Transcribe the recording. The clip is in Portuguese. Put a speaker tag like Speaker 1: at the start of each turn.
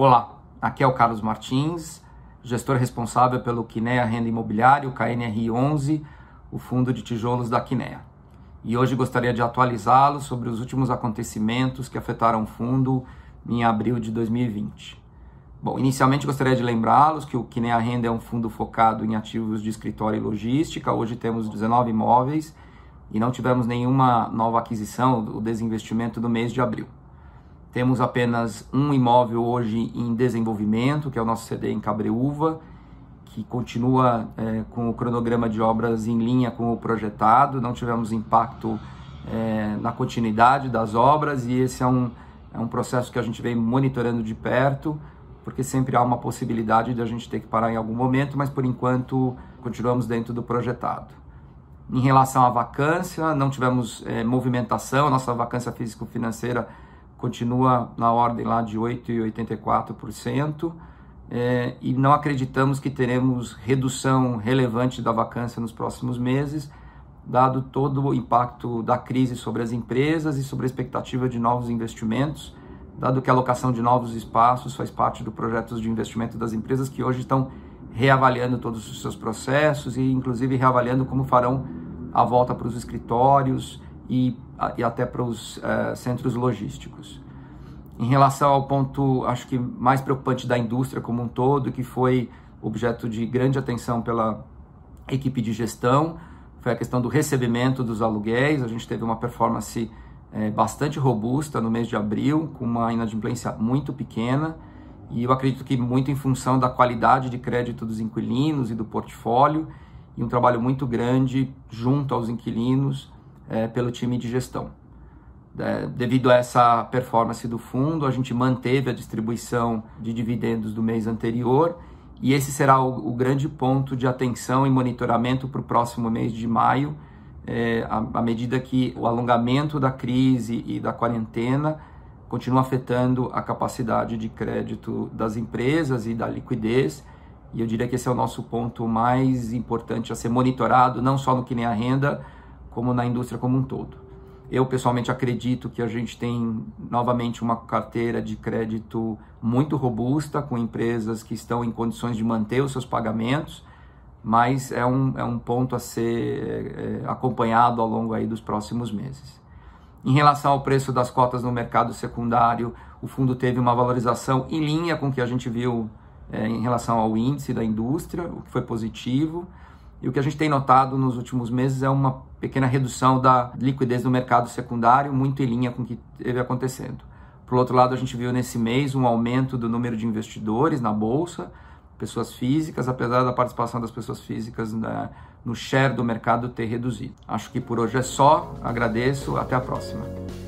Speaker 1: Olá, aqui é o Carlos Martins, gestor responsável pelo Quinea Renda Imobiliária, o KNRI 11, o fundo de tijolos da Quinea. E hoje gostaria de atualizá-lo sobre os últimos acontecimentos que afetaram o fundo em abril de 2020. Bom, inicialmente gostaria de lembrá-los que o Quinea Renda é um fundo focado em ativos de escritório e logística. Hoje temos 19 imóveis e não tivemos nenhuma nova aquisição ou desinvestimento do mês de abril. Temos apenas um imóvel hoje em desenvolvimento, que é o nosso CD em Cabreúva, que continua é, com o cronograma de obras em linha com o projetado, não tivemos impacto é, na continuidade das obras e esse é um, é um processo que a gente vem monitorando de perto, porque sempre há uma possibilidade de a gente ter que parar em algum momento, mas por enquanto continuamos dentro do projetado. Em relação à vacância, não tivemos é, movimentação, a nossa vacância físico-financeira continua na ordem lá de 8,84%, é, e não acreditamos que teremos redução relevante da vacância nos próximos meses, dado todo o impacto da crise sobre as empresas e sobre a expectativa de novos investimentos, dado que a alocação de novos espaços faz parte do projetos de investimento das empresas que hoje estão reavaliando todos os seus processos e inclusive reavaliando como farão a volta para os escritórios, e, e até para os uh, centros logísticos. Em relação ao ponto, acho que mais preocupante da indústria como um todo, que foi objeto de grande atenção pela equipe de gestão, foi a questão do recebimento dos aluguéis. A gente teve uma performance é, bastante robusta no mês de abril, com uma inadimplência muito pequena. E eu acredito que muito em função da qualidade de crédito dos inquilinos e do portfólio, e um trabalho muito grande junto aos inquilinos é, pelo time de gestão. É, devido a essa performance do fundo, a gente manteve a distribuição de dividendos do mês anterior e esse será o, o grande ponto de atenção e monitoramento para o próximo mês de maio, é, à, à medida que o alongamento da crise e da quarentena continua afetando a capacidade de crédito das empresas e da liquidez. E eu diria que esse é o nosso ponto mais importante a ser monitorado, não só no que nem a renda, como na indústria como um todo. Eu pessoalmente acredito que a gente tem novamente uma carteira de crédito muito robusta, com empresas que estão em condições de manter os seus pagamentos, mas é um, é um ponto a ser é, acompanhado ao longo aí dos próximos meses. Em relação ao preço das cotas no mercado secundário, o fundo teve uma valorização em linha com o que a gente viu é, em relação ao índice da indústria, o que foi positivo. E o que a gente tem notado nos últimos meses é uma pequena redução da liquidez do mercado secundário, muito em linha com o que teve acontecendo. Por outro lado, a gente viu nesse mês um aumento do número de investidores na bolsa, pessoas físicas, apesar da participação das pessoas físicas na, no share do mercado ter reduzido. Acho que por hoje é só, agradeço, até a próxima.